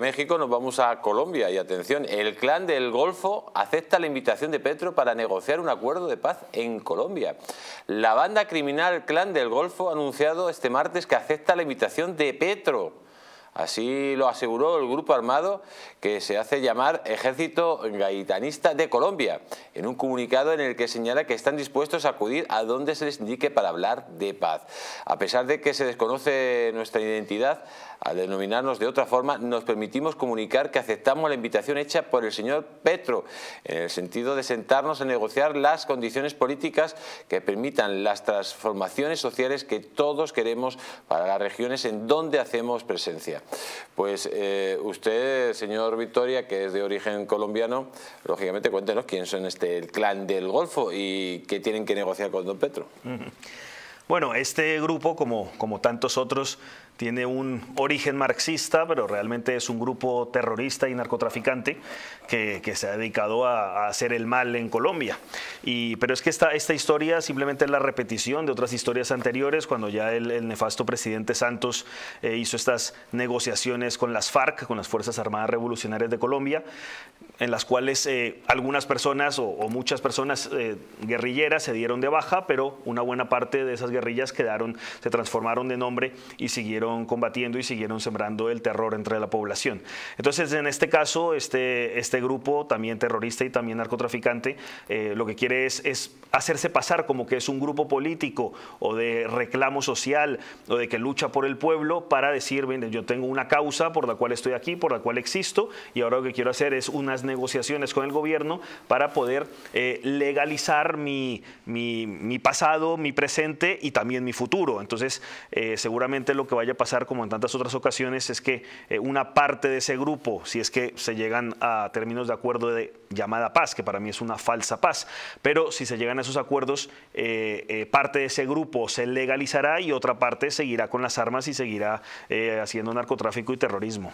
México nos vamos a Colombia y atención, el clan del Golfo acepta la invitación de Petro para negociar un acuerdo de paz en Colombia. La banda criminal Clan del Golfo ha anunciado este martes que acepta la invitación de Petro Así lo aseguró el grupo armado que se hace llamar Ejército Gaitanista de Colombia, en un comunicado en el que señala que están dispuestos a acudir a donde se les indique para hablar de paz. A pesar de que se desconoce nuestra identidad, al denominarnos de otra forma, nos permitimos comunicar que aceptamos la invitación hecha por el señor Petro, en el sentido de sentarnos a negociar las condiciones políticas que permitan las transformaciones sociales que todos queremos para las regiones en donde hacemos presencia. Pues eh, usted, señor Victoria, que es de origen colombiano, lógicamente cuéntenos quién son este el clan del Golfo y qué tienen que negociar con don Petro. Bueno, este grupo, como, como tantos otros, tiene un origen marxista, pero realmente es un grupo terrorista y narcotraficante que, se ha dedicado a, hacer el mal en Colombia. Y, pero es que esta, esta historia simplemente es la repetición de otras historias anteriores, cuando ya el, nefasto presidente Santos eh, hizo estas negociaciones con las FARC, con las Fuerzas Armadas Revolucionarias de Colombia, en las cuales eh, algunas personas o, muchas personas eh, guerrilleras se dieron de baja, pero una buena parte de esas guerrillas quedaron, se transformaron de nombre y siguieron combatiendo y siguieron sembrando el terror entre la población. Entonces, en este caso, este, este grupo, también terrorista y también narcotraficante, eh, lo que quiere es, hacerse pasar como que es un grupo político o de reclamo social o de que lucha por el pueblo para decir, miren, yo tengo una causa por la cual estoy aquí, por la cual existo y ahora lo que quiero hacer es unas negociaciones con el gobierno para poder eh, legalizar mi, mi, pasado, mi presente y también mi futuro. Entonces, eh, seguramente lo que vaya pasar como en tantas otras ocasiones es que eh, una parte de ese grupo, si es que se llegan a términos de acuerdo de llamada paz, que para mí es una falsa paz, pero si se llegan a esos acuerdos, eh, eh, parte de ese grupo se legalizará y otra parte seguirá con las armas y seguirá haciendo narcotráfico y terrorismo.